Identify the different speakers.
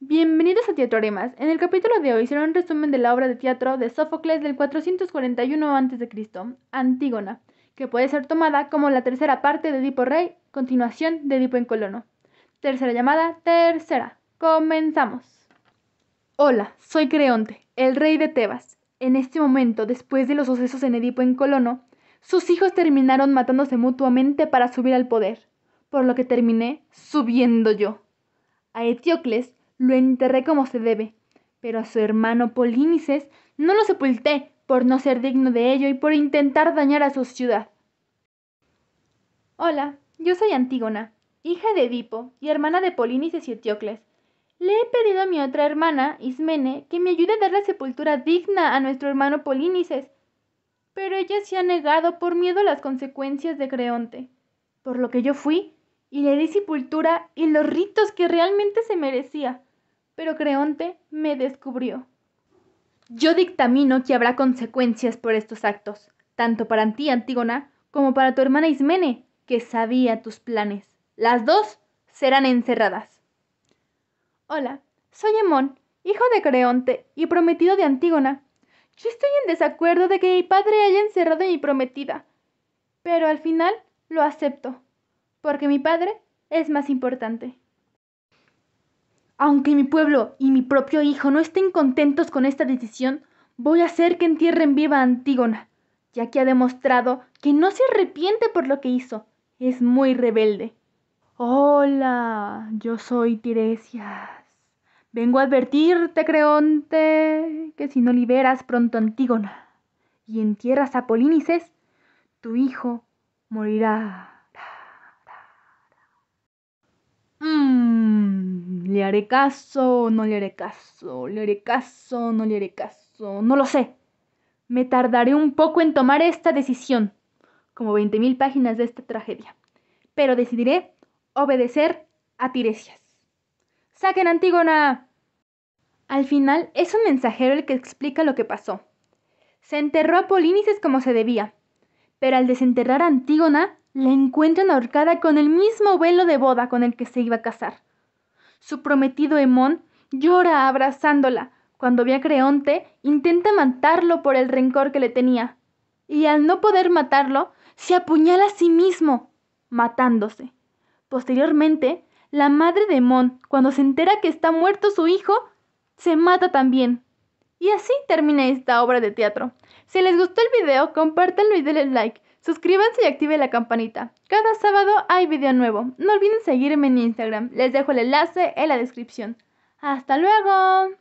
Speaker 1: Bienvenidos a Teatro Teatroremas. En el capítulo de hoy será un resumen de la obra de teatro de Sófocles del 441 a.C., Antígona, que puede ser tomada como la tercera parte de Edipo Rey, continuación de Edipo en Colono. Tercera llamada, tercera. Comenzamos. Hola, soy Creonte, el rey de Tebas. En este momento, después de los sucesos en Edipo en Colono, sus hijos terminaron matándose mutuamente para subir al poder, por lo que terminé subiendo yo. A Etiocles lo enterré como se debe, pero a su hermano Polínices no lo sepulté por no ser digno de ello y por intentar dañar a su ciudad. Hola, yo soy Antígona, hija de Edipo y hermana de Polínices y Etiocles. Le he pedido a mi otra hermana, Ismene, que me ayude a dar la sepultura digna a nuestro hermano Polínices, pero ella se ha negado por miedo a las consecuencias de Creonte, por lo que yo fui y le di sepultura y los ritos que realmente se merecía pero Creonte me descubrió. Yo dictamino que habrá consecuencias por estos actos, tanto para ti, Antígona, como para tu hermana Ismene, que sabía tus planes. Las dos serán encerradas. Hola, soy Hemón, hijo de Creonte y prometido de Antígona. Yo estoy en desacuerdo de que mi padre haya encerrado a mi prometida, pero al final lo acepto, porque mi padre es más importante. Aunque mi pueblo y mi propio hijo no estén contentos con esta decisión, voy a hacer que entierren viva a Antígona, ya que ha demostrado que no se arrepiente por lo que hizo. Es muy rebelde. Hola, yo soy Tiresias. Vengo a advertirte, Creonte, que si no liberas pronto a Antígona y entierras a Polínices, tu hijo morirá. ¿Le haré caso no le haré caso? ¿Le haré caso no le haré caso? No lo sé. Me tardaré un poco en tomar esta decisión, como 20.000 páginas de esta tragedia, pero decidiré obedecer a Tiresias. ¡Saquen Antígona! Al final es un mensajero el que explica lo que pasó. Se enterró a Polínices como se debía, pero al desenterrar a Antígona, la encuentran ahorcada con el mismo velo de boda con el que se iba a casar. Su prometido Hemón llora abrazándola cuando ve a Creonte intenta matarlo por el rencor que le tenía. Y al no poder matarlo, se apuñala a sí mismo, matándose. Posteriormente, la madre de Hemón, cuando se entera que está muerto su hijo, se mata también. Y así termina esta obra de teatro. Si les gustó el video, compártanlo y denle like. Suscríbanse y active la campanita. Cada sábado hay video nuevo. No olviden seguirme en Instagram. Les dejo el enlace en la descripción. ¡Hasta luego!